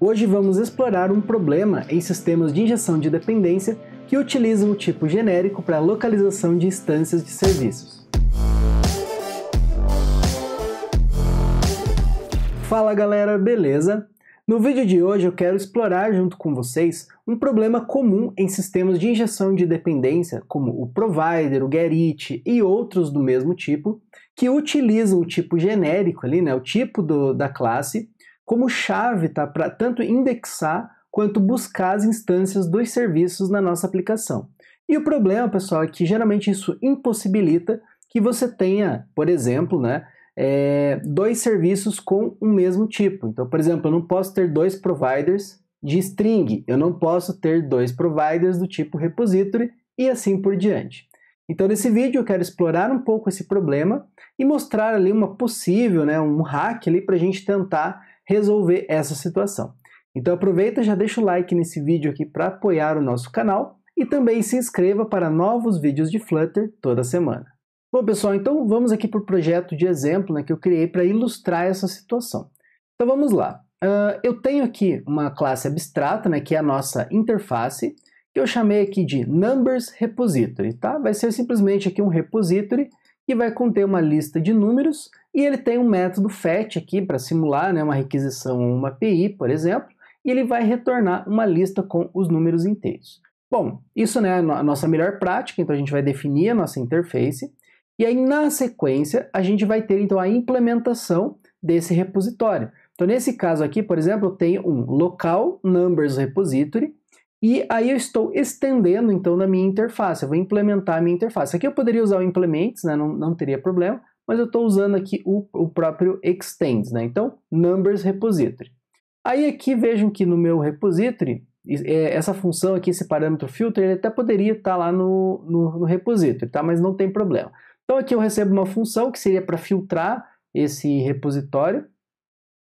Hoje vamos explorar um problema em sistemas de injeção de dependência que utilizam o tipo genérico para localização de instâncias de serviços. Fala galera, beleza? No vídeo de hoje eu quero explorar junto com vocês um problema comum em sistemas de injeção de dependência, como o Provider, o Gerit e outros do mesmo tipo, que utilizam o tipo genérico ali, né, o tipo do, da classe, como chave tá, para tanto indexar quanto buscar as instâncias dos serviços na nossa aplicação. E o problema, pessoal, é que geralmente isso impossibilita que você tenha, por exemplo, né, é, dois serviços com o um mesmo tipo. Então, por exemplo, eu não posso ter dois providers de string, eu não posso ter dois providers do tipo repository e assim por diante. Então, nesse vídeo eu quero explorar um pouco esse problema e mostrar ali uma possível, né, um hack ali para a gente tentar resolver essa situação. Então aproveita, já deixa o like nesse vídeo aqui para apoiar o nosso canal e também se inscreva para novos vídeos de Flutter toda semana. Bom pessoal, então vamos aqui para o projeto de exemplo né, que eu criei para ilustrar essa situação. Então vamos lá. Uh, eu tenho aqui uma classe abstrata, né, que é a nossa interface, que eu chamei aqui de Numbers Repository, tá? Vai ser simplesmente aqui um repository e vai conter uma lista de números e ele tem um método FET aqui para simular né, uma requisição ou uma API, por exemplo, e ele vai retornar uma lista com os números inteiros. Bom, isso né, é a nossa melhor prática, então a gente vai definir a nossa interface e aí na sequência a gente vai ter então a implementação desse repositório. Então nesse caso aqui, por exemplo, eu tenho um local numbers repository e aí eu estou estendendo, então, na minha interface. Eu vou implementar a minha interface. Aqui eu poderia usar o implements, né? não, não teria problema, mas eu estou usando aqui o, o próprio extends. Né? Então, numbers repository. Aí aqui vejam que no meu repository, é, essa função aqui, esse parâmetro filter, ele até poderia estar lá no, no, no repository, tá? mas não tem problema. Então aqui eu recebo uma função que seria para filtrar esse repositório.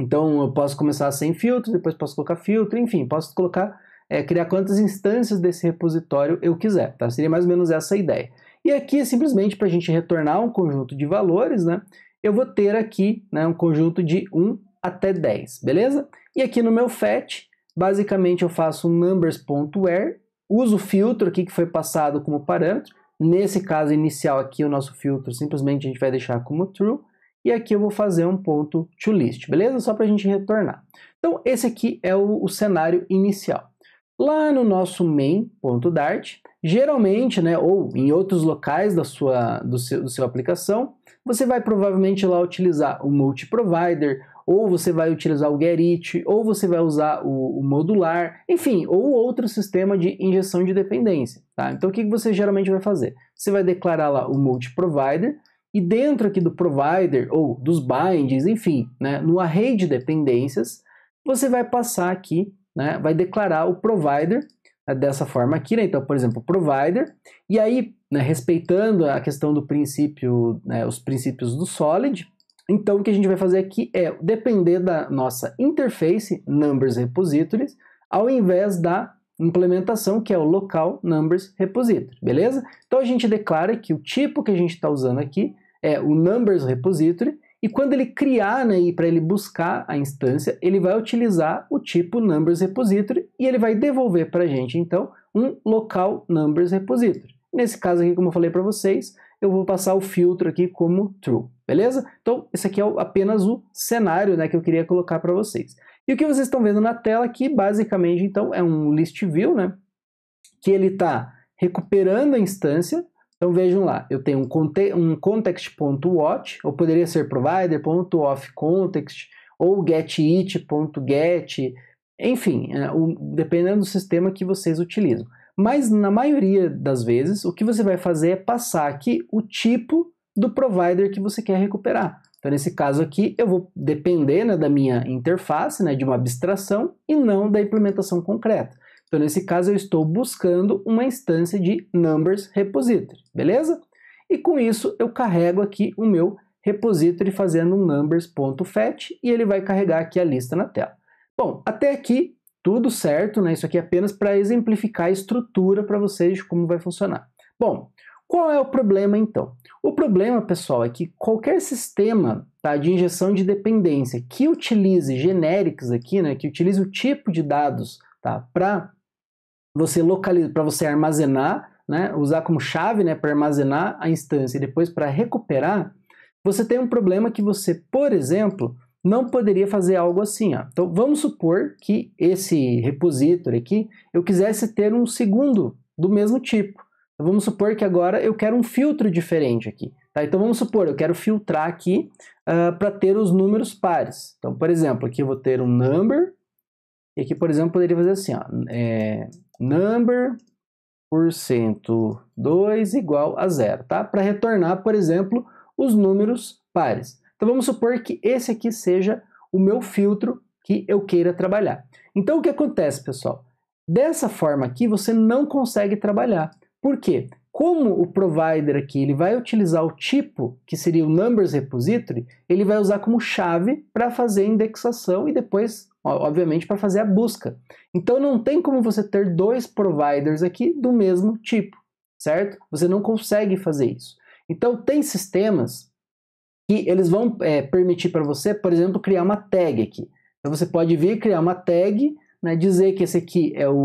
Então eu posso começar sem filtro, depois posso colocar filtro, enfim, posso colocar é, criar quantas instâncias desse repositório eu quiser, tá? Seria mais ou menos essa a ideia. E aqui, simplesmente para a gente retornar um conjunto de valores, né? Eu vou ter aqui né, um conjunto de 1 até 10, beleza? E aqui no meu FET, basicamente eu faço um numbers.where, uso o filtro aqui que foi passado como parâmetro, nesse caso inicial aqui o nosso filtro simplesmente a gente vai deixar como true, e aqui eu vou fazer um ponto to list, beleza? Só para a gente retornar. Então esse aqui é o, o cenário inicial. Lá no nosso main.dart, geralmente, né, ou em outros locais da sua do seu, do seu aplicação, você vai provavelmente lá utilizar o multi-provider, ou você vai utilizar o It, ou você vai usar o, o, modular, enfim, ou outro sistema de injeção de dependência. Tá? Então o que você geralmente vai fazer? Você vai declarar lá o multi-provider, e dentro aqui do provider, ou dos binds, enfim, né, no array de dependências, você vai passar aqui né, vai declarar o provider né, dessa forma aqui, né? então, por exemplo, provider, e aí, né, respeitando a questão do princípio, né, os princípios do solid, então o que a gente vai fazer aqui é depender da nossa interface numbers repositories, ao invés da implementação, que é o local numbers repository, beleza? Então a gente declara que o tipo que a gente está usando aqui é o numbers repository, e quando ele criar, né, para ele buscar a instância, ele vai utilizar o tipo numbers repository e ele vai devolver para a gente, então, um local numbers repository. Nesse caso aqui, como eu falei para vocês, eu vou passar o filtro aqui como true, beleza? Então, esse aqui é apenas o cenário né, que eu queria colocar para vocês. E o que vocês estão vendo na tela aqui, basicamente, então, é um list view, né? Que ele está recuperando a instância, então vejam lá, eu tenho um, conte um context.watch, ou poderia ser provider.offContext, ou getit.get, enfim, é, dependendo do sistema que vocês utilizam. Mas na maioria das vezes, o que você vai fazer é passar aqui o tipo do provider que você quer recuperar. Então, nesse caso aqui, eu vou depender né, da minha interface, né, de uma abstração, e não da implementação concreta. Então, nesse caso, eu estou buscando uma instância de numbers repository, beleza? E com isso, eu carrego aqui o meu repository fazendo um numbers.fetch e ele vai carregar aqui a lista na tela. Bom, até aqui tudo certo, né? Isso aqui é apenas para exemplificar a estrutura para vocês de como vai funcionar. Bom, qual é o problema então? O problema, pessoal, é que qualquer sistema tá, de injeção de dependência que utilize genéricos aqui, né, que utilize o tipo de dados tá, para você localiza para você armazenar, né, usar como chave né, para armazenar a instância e depois para recuperar, você tem um problema que você, por exemplo, não poderia fazer algo assim. Ó. Então vamos supor que esse repository aqui, eu quisesse ter um segundo do mesmo tipo. Então, vamos supor que agora eu quero um filtro diferente aqui. Tá? Então vamos supor, eu quero filtrar aqui uh, ah, para ter os números pares. Então, por exemplo, aqui eu vou ter um number, e aqui, por exemplo, poderia fazer assim, ó, é, number por cento 2 igual a zero, tá? Para retornar, por exemplo, os números pares. Então vamos supor que esse aqui seja o meu filtro que eu queira trabalhar. Então o que acontece, pessoal? Dessa forma aqui você não consegue trabalhar. Por quê? Como o provider aqui ele vai utilizar o tipo, que seria o numbers repository, ele vai usar como chave para fazer indexação e depois obviamente, para fazer a busca. Então não tem como você ter dois providers aqui do mesmo tipo, certo? Você não consegue fazer isso. Então tem sistemas que eles vão é, permitir para você, por exemplo, criar uma tag aqui. Então você pode vir criar uma tag, né, dizer que esse aqui é o,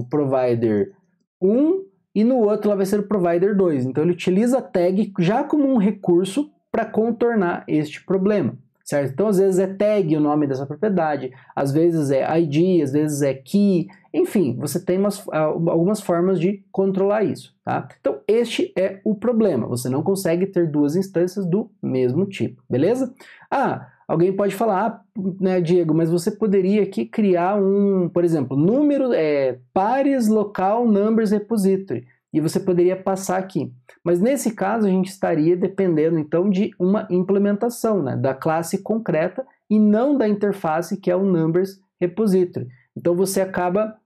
o provider 1 e no outro lá vai ser o provider 2. Então ele utiliza a tag já como um recurso para contornar este problema certo? Então, às vezes é tag o nome dessa propriedade, às vezes é ID, às vezes é key, enfim, você tem umas, ah, algumas formas de controlar isso, tá? Então, este é o problema, você não consegue ter duas instâncias do mesmo tipo, beleza? Ah, alguém pode falar, ah, né, Diego, mas você poderia aqui criar um, por exemplo, número, é, pares local numbers repository, e você poderia passar aqui. Mas nesse caso a gente estaria dependendo então de uma implementação né, da classe concreta e não da interface que é o Numbers Repository. Então você acaba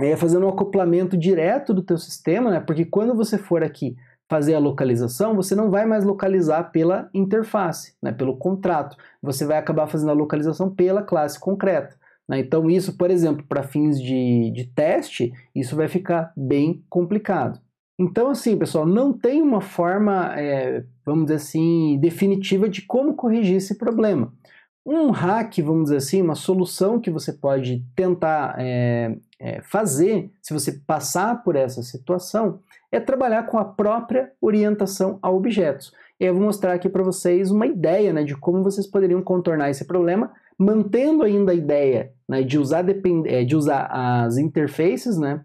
é, fazendo um acoplamento direto do teu sistema, né, porque quando você for aqui fazer a localização, você não vai mais localizar pela interface, né, pelo contrato. Você vai acabar fazendo a localização pela classe concreta. Né? Então, isso, por exemplo, para fins de, de teste, isso vai ficar bem complicado. Então, assim, pessoal, não tem uma forma, é, vamos dizer assim, definitiva de como corrigir esse problema. Um hack, vamos dizer assim, uma solução que você pode tentar é, é, fazer, se você passar por essa situação, é trabalhar com a própria orientação a objetos. Eu vou mostrar aqui para vocês uma ideia né, de como vocês poderiam contornar esse problema, mantendo ainda a ideia né, de, usar depend, é, de usar as interfaces né,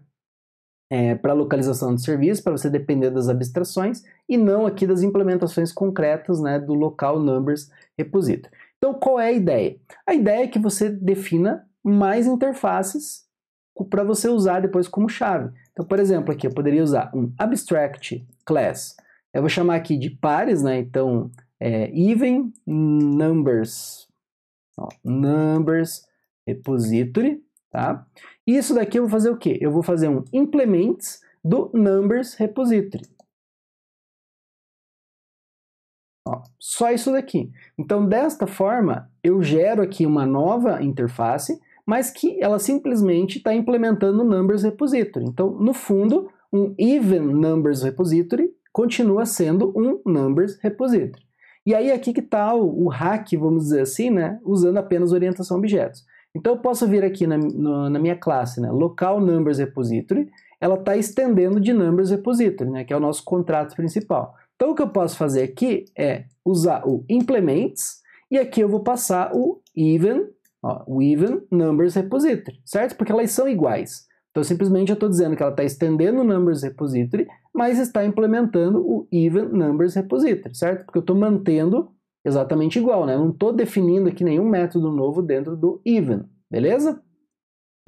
é, para localização de serviço, para você depender das abstrações, e não aqui das implementações concretas né, do local numbers repository. Então, qual é a ideia? A ideia é que você defina mais interfaces para você usar depois como chave. Então, por exemplo, aqui eu poderia usar um abstract class. Eu vou chamar aqui de pares, né? Então, é, even numbers, ó, numbers repository, tá? E isso daqui eu vou fazer o quê? Eu vou fazer um implements do numbers repository. Ó, só isso daqui. Então, desta forma, eu gero aqui uma nova interface, mas que ela simplesmente está implementando o numbers repository. Então, no fundo, um even numbers repository continua sendo um numbers repository. E aí aqui que está o, o hack, vamos dizer assim, né? usando apenas orientação a objetos. Então eu posso vir aqui na, no, na minha classe, né, local numbers repository, ela está estendendo de numbers repository, né, que é o nosso contrato principal. Então o que eu posso fazer aqui é usar o implements e aqui eu vou passar o even, ó, o even numbers repository, certo? Porque elas são iguais. Então simplesmente eu estou dizendo que ela está estendendo o numbers repository, mas está implementando o even numbers repository, certo? Porque eu estou mantendo exatamente igual, né? Eu não estou definindo aqui nenhum método novo dentro do even, beleza?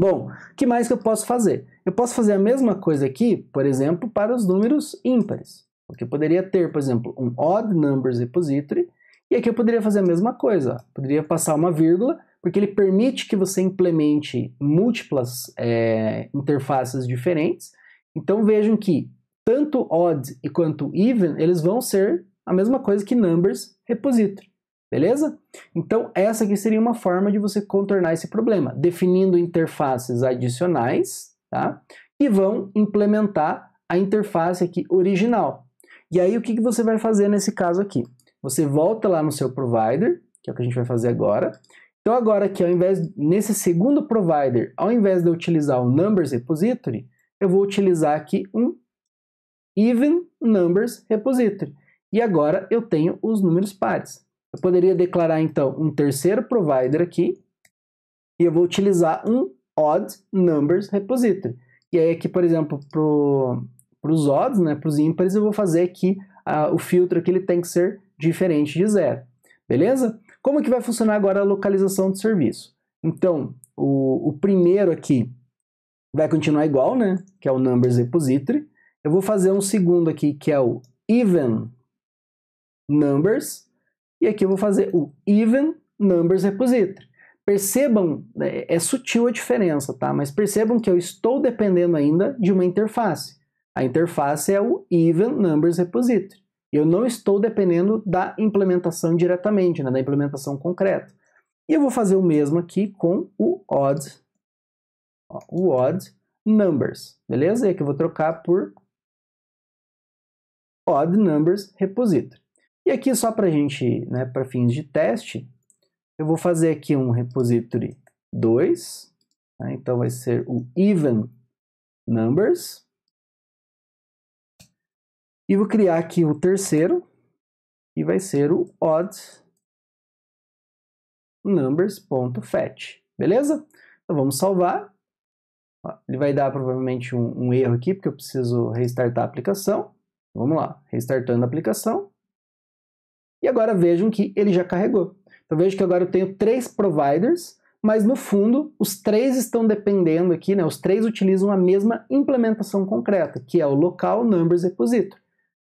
Bom, o que mais que eu posso fazer? Eu posso fazer a mesma coisa aqui, por exemplo, para os números ímpares. Porque eu poderia ter, por exemplo, um odd numbers repository, e aqui eu poderia fazer a mesma coisa. Ó. Poderia passar uma vírgula, porque ele permite que você implemente múltiplas é, interfaces diferentes. Então vejam que tanto odd e quanto even, eles vão ser a mesma coisa que numbers Repository, beleza? Então essa aqui seria uma forma de você contornar esse problema, definindo interfaces adicionais, tá? Que vão implementar a interface aqui original. E aí o que, que você vai fazer nesse caso aqui? Você volta lá no seu provider, que é o que a gente vai fazer agora, então agora aqui, ao invés, nesse segundo provider, ao invés de eu utilizar o numbers repository, eu vou utilizar aqui um even numbers repository. E agora eu tenho os números pares. Eu poderia declarar então um terceiro provider aqui e eu vou utilizar um odd numbers repository. E aí aqui, por exemplo, para os odds, né, para os ímpares, eu vou fazer aqui uh, o filtro que ele tem que ser diferente de zero. Beleza? Como que vai funcionar agora a localização do serviço? Então, o, o primeiro aqui vai continuar igual, né? Que é o numbers repository. Eu vou fazer um segundo aqui, que é o even numbers, e aqui eu vou fazer o even numbers repository. Percebam, né, é sutil a diferença, tá? Mas percebam que eu estou dependendo ainda de uma interface. A interface é o even numbers repository. Eu não estou dependendo da implementação diretamente, né? da implementação concreta. E eu vou fazer o mesmo aqui com o odd, ó, o odd numbers, beleza? E aqui eu vou trocar por odd numbers repository. E aqui só para gente, né, para fins de teste, eu vou fazer aqui um repository 2, né, então vai ser o even numbers. E vou criar aqui o terceiro, que vai ser o odd numbers.fetch, beleza? Então vamos salvar. Ele vai dar provavelmente um, um erro aqui, porque eu preciso restartar a aplicação. Vamos lá, restartando a aplicação. E agora vejam que ele já carregou. Então vejo que agora eu tenho três providers, mas no fundo os três estão dependendo aqui, né? Os três utilizam a mesma implementação concreta, que é o local numbers repository.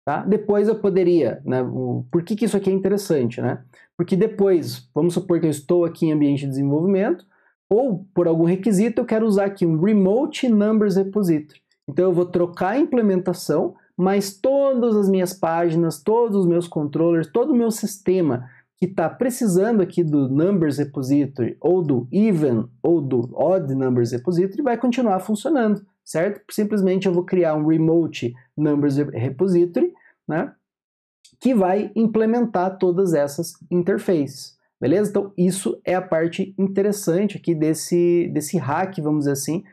Tá? Depois eu poderia, né? O, por que, que isso aqui é interessante, né? Porque depois, vamos supor que eu estou aqui em ambiente de desenvolvimento, ou por algum requisito eu quero usar aqui um remote numbers repository. Então eu vou trocar a implementação mas todas as minhas páginas, todos os meus controllers, todo o meu sistema que está precisando aqui do Numbers Repository, ou do Even, ou do Odd Numbers Repository, vai continuar funcionando, certo? Simplesmente eu vou criar um Remote Numbers Repository, né? Que vai implementar todas essas interfaces, beleza? Então, isso é a parte interessante aqui desse, desse hack, vamos dizer assim.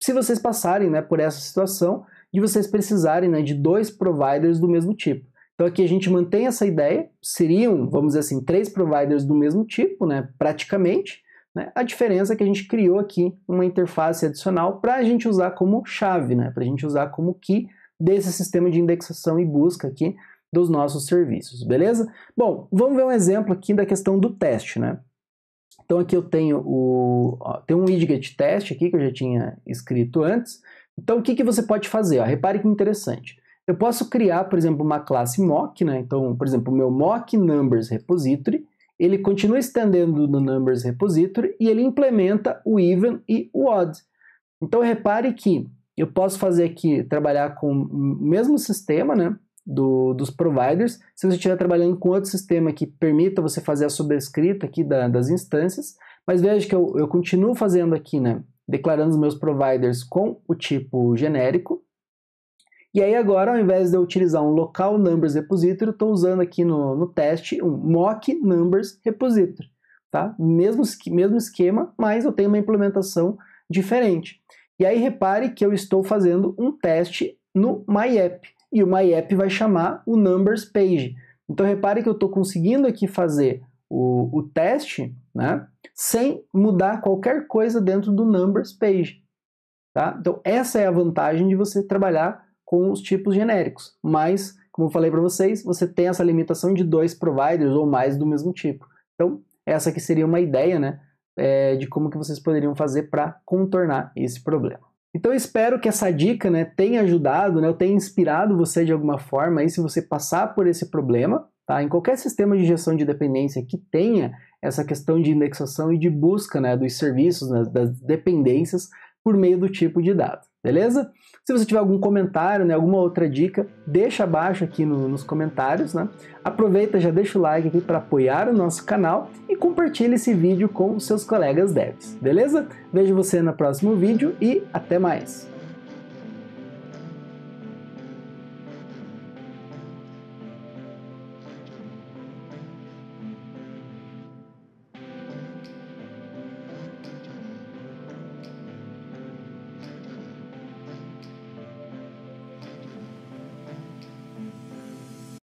Se vocês passarem né, por essa situação, de vocês precisarem né, de dois providers do mesmo tipo. Então aqui a gente mantém essa ideia, seriam, vamos dizer assim, três providers do mesmo tipo, né, praticamente. Né? A diferença é que a gente criou aqui uma interface adicional para a gente usar como chave, né, para a gente usar como key desse sistema de indexação e busca aqui dos nossos serviços, beleza? Bom, vamos ver um exemplo aqui da questão do teste, né? Então aqui eu tenho o ó, tem um widget teste aqui que eu já tinha escrito antes. Então, o que, que você pode fazer? Ó, repare que interessante. Eu posso criar, por exemplo, uma classe mock, né? Então, por exemplo, o meu mock numbers repository, ele continua estendendo no numbers repository e ele implementa o even e o odd. Então, repare que eu posso fazer aqui, trabalhar com o mesmo sistema, né? Do, dos providers. Se você estiver trabalhando com outro sistema que permita você fazer a sobrescrita aqui da, das instâncias, mas veja que eu, eu continuo fazendo aqui, né? declarando os meus providers com o tipo genérico. E aí agora, ao invés de eu utilizar um local numbers repository, estou usando aqui no, no teste um mock numbers repository. Tá? Mesmo, mesmo esquema, mas eu tenho uma implementação diferente. E aí repare que eu estou fazendo um teste no MyApp. E o MyApp vai chamar o numbers page. Então repare que eu estou conseguindo aqui fazer o, o teste, né? sem mudar qualquer coisa dentro do Numbers Page. Tá? Então, essa é a vantagem de você trabalhar com os tipos genéricos. Mas, como eu falei para vocês, você tem essa limitação de dois providers ou mais do mesmo tipo. Então, essa que seria uma ideia né, é, de como que vocês poderiam fazer para contornar esse problema. Então espero que essa dica né, tenha ajudado, né, tenha inspirado você de alguma forma aí se você passar por esse problema. Tá? Em qualquer sistema de gestão de dependência que tenha essa questão de indexação e de busca né, dos serviços, né, das dependências, por meio do tipo de dado, beleza? Se você tiver algum comentário, né, alguma outra dica, deixa abaixo aqui no, nos comentários, né? Aproveita, já deixa o like aqui para apoiar o nosso canal e compartilha esse vídeo com seus colegas devs, beleza? Vejo você no próximo vídeo e até mais!